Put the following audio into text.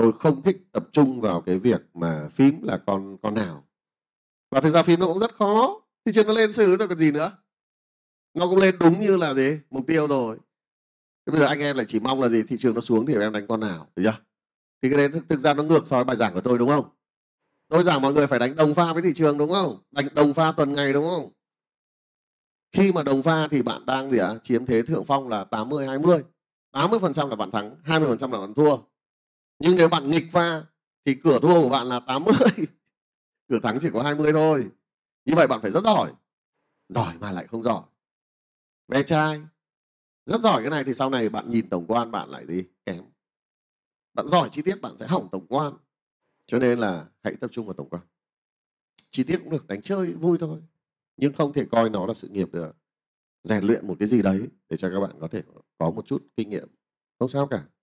tôi không thích tập trung vào cái việc mà phím là con con nào và thực ra phím nó cũng rất khó thì chuyện nó lên xử rồi còn gì nữa nó cũng lên đúng như là gì mục tiêu rồi thế bây giờ anh em lại chỉ mong là gì thị trường nó xuống thì em đánh con nào được chưa thì cái đấy thực, ra nó ngược so với bài giảng của tôi đúng không tôi giảng mọi người phải đánh đồng pha với thị trường đúng không đánh đồng pha tuần ngày đúng không khi mà đồng pha thì bạn đang gì ạ chiếm thế thượng phong là 80 20 80 phần trăm là bạn thắng 20 phần trăm là bạn thua nhưng nếu bạn nghịch pha thì cửa thua của bạn là 80 cửa thắng chỉ có 20 thôi như vậy bạn phải rất giỏi giỏi mà lại không giỏi ve trai rất giỏi cái này thì sau này bạn nhìn tổng quan bạn lại gì kém bạn giỏi chi tiết bạn sẽ hỏng tổng quan cho nên là hãy tập trung vào tổng quan chi tiết cũng được đánh chơi vui thôi nhưng không thể coi nó là sự nghiệp được ờ, rèn luyện một cái gì đấy để cho các bạn có thể có một chút kinh nghiệm không sao cả